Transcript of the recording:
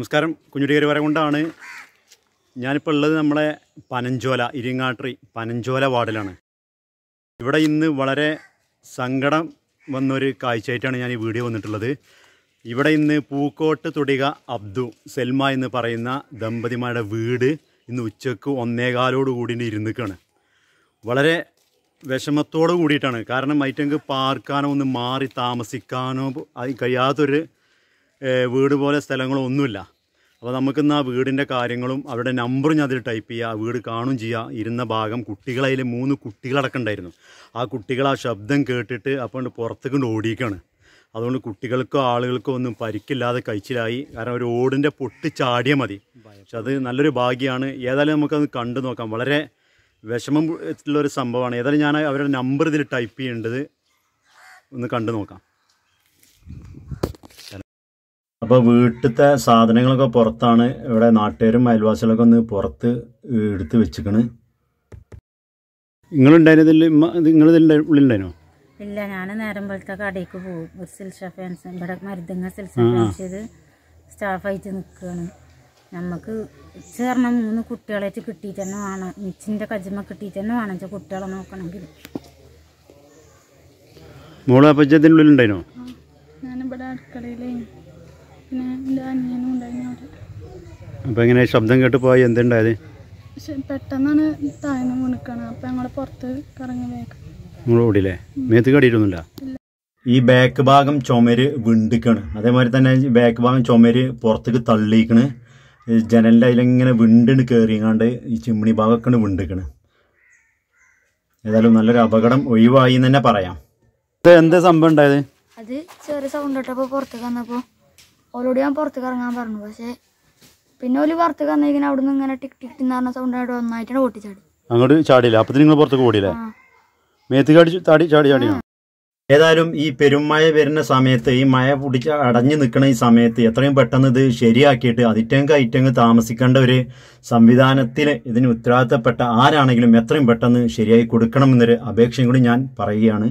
നമസ്കാരം കുഞ്ഞുടികരുവരകൊണ്ടാണ് ഞാനിപ്പോൾ ഉള്ളത് നമ്മളെ പനഞ്ചോല ഇരിങ്ങാട്രി പനഞ്ചോല വാർഡിലാണ് ഇവിടെ ഇന്ന് വളരെ സങ്കടം വന്നൊരു കാഴ്ചയായിട്ടാണ് ഞാൻ ഈ വീഡിയോ വന്നിട്ടുള്ളത് ഇവിടെ ഇന്ന് പൂക്കോട്ട് തുടിക അബ്ദു സെൽമ എന്ന് പറയുന്ന ദമ്പതിമാരുടെ വീട് ഇന്ന് ഉച്ചക്ക് ഒന്നേകാലോട് കൂടി ഇരുന്നിക്കാണ് വളരെ വിഷമത്തോട് കൂടിയിട്ടാണ് കാരണം ഐറ്റങ്ങൾക്ക് പാർക്കാനോ ഒന്ന് മാറി താമസിക്കാനോ കഴിയാത്തൊരു വീട് പോലെ സ്ഥലങ്ങളോ ഒന്നുമില്ല അപ്പോൾ നമുക്കിന്ന് ആ വീടിൻ്റെ കാര്യങ്ങളും അവരുടെ നമ്പറും ഞാൻ അതിൽ ടൈപ്പ് ചെയ്യുക വീട് കാണും ചെയ്യുക ഇരുന്ന ഭാഗം കുട്ടികളതിൽ മൂന്ന് കുട്ടികളടക്കണ്ടായിരുന്നു ആ കുട്ടികൾ ആ ശബ്ദം കേട്ടിട്ട് അപ്പോൾ പുറത്തേക്ക് കൊണ്ട് ഓടിക്കുകയാണ് അതുകൊണ്ട് കുട്ടികൾക്കോ ആളുകൾക്കോ ഒന്നും പരിക്കില്ലാതെ കഴിച്ചിലായി കാരണം ഒരു ഓടിൻ്റെ പൊട്ട് ചാടിയ മതി പക്ഷെ അത് നല്ലൊരു ഭാഗ്യമാണ് ഏതായാലും നമുക്കത് കണ്ടു നോക്കാം വളരെ വിഷമം ഒരു സംഭവമാണ് ഏതായാലും ഞാൻ അവരുടെ നമ്പർ ഇതിൽ ടൈപ്പ് ചെയ്യേണ്ടത് ഒന്ന് കണ്ടു നോക്കാം അപ്പോൾ വീട്ടിലത്തെ സാധനങ്ങളൊക്കെ പുറത്താണ് ഇവിടെ നാട്ടുകാരും അയൽവാസികളൊക്കെ ഒന്ന് പുറത്ത് എടുത്ത് വെച്ചിക്കണ് നിങ്ങളുണ്ടായിരുന്നതിൽ ഇല്ല ഞാൻ നേരം പോലത്തെ കടയ്ക്ക് പോകും സിൽഷ ഫാൻസ് ഇവിടെ മരുതങ്ങ സിൽഷ ഫാൻസ് ചെയ്ത് സ്റ്റാഫായിട്ട് നിൽക്കുകയാണ് നമുക്ക് ചേർന്ന പറഞ്ഞാൽ മൂന്ന് കുട്ടികളായിട്ട് കിട്ടിയിട്ട് തന്നെ വേണം മിച്ചിൻ്റെ കജിമ കിട്ടിയിട്ട് തന്നെ വേണം വെച്ചാൽ കുട്ടികളെ നോക്കണമെങ്കിൽ മോള് അപ്പം ഇതിനുള്ളിലുണ്ടായിരുന്നോ ഞാനിവിടെ അടുക്കളയിലേ പിന്നെ എൻ്റെ ഉണ്ടായിരുന്നു അപ്പോൾ എങ്ങനെ ശബ്ദം കേട്ട് പോയി എന്തുണ്ടായത് പെട്ടെന്നാണ് താഴ്ന്ന് മുണുക്കണം അപ്പം ഞങ്ങളെ പുറത്ത് കറങ്ങി വേഗം നിങ്ങൾ ഓടിയില്ലേ മേത്ത് കടിയിട്ടൊന്നുമില്ല ഈ ബാക്ക് ഭാഗം ചുമര് വിണ്ടിക്കണ് അതേമാതിരി തന്നെ ബാക്ക് ഭാഗം ചുമര് പുറത്തേക്ക് തള്ളിയിക്കണ് ജനലിൻ്റെ അതിലിങ്ങനെ വിണ്ടിന് കയറിയങ്ങാണ്ട് ഈ ചിമ്മിണി ഭാഗമൊക്കെ വിണ്ടിക്കണ് ഏതായാലും നല്ലൊരു അപകടം ഒഴിവായി എന്ന് തന്നെ പറയാം എന്ത് സംഭവം ഉണ്ടായത് അത് ചെറിയ സൗണ്ട് ഇട്ടപ്പോൾ പുറത്തേക്ക് വന്നപ്പോൾ ഓലോട് ഞാൻ പുറത്തേക്ക് ഇറങ്ങാൻ പറഞ്ഞു പക്ഷേ പിന്നെ ഓല് പുറത്തേക്ക് വന്നിരിക്കുന്ന അവിടെ നിന്ന് ഇങ്ങനെ ടിക് ടിക് എന്ന് പറഞ്ഞ സൗണ്ട് ആയിട്ട് ഒന്നായിട്ടാണ് ചാടി അങ്ങോട്ട് ചാടിയില്ല അപ്പൊ നിങ്ങൾ പുറത്തേക്ക് ഓടിയില്ലേ മേത്തുകാടി ചാടി ചാടി ചാടി ഏതായാലും ഈ പെരുമഴ വരുന്ന സമയത്ത് ഈ മഴ പിടിച്ച് അടഞ്ഞു നിൽക്കുന്ന ഈ സമയത്ത് എത്രയും പെട്ടെന്ന് ഇത് ശരിയാക്കിയിട്ട് അതിറ്റങ്ങ് ഐറ്റങ്ങ് താമസിക്കേണ്ട ഒരു സംവിധാനത്തിൽ ഇതിന് ഉത്തരവാദിത്തപ്പെട്ട ആരാണെങ്കിലും എത്രയും പെട്ടെന്ന് ശരിയായി കൊടുക്കണമെന്നൊരു അപേക്ഷയും കൂടി ഞാൻ പറയുകയാണ്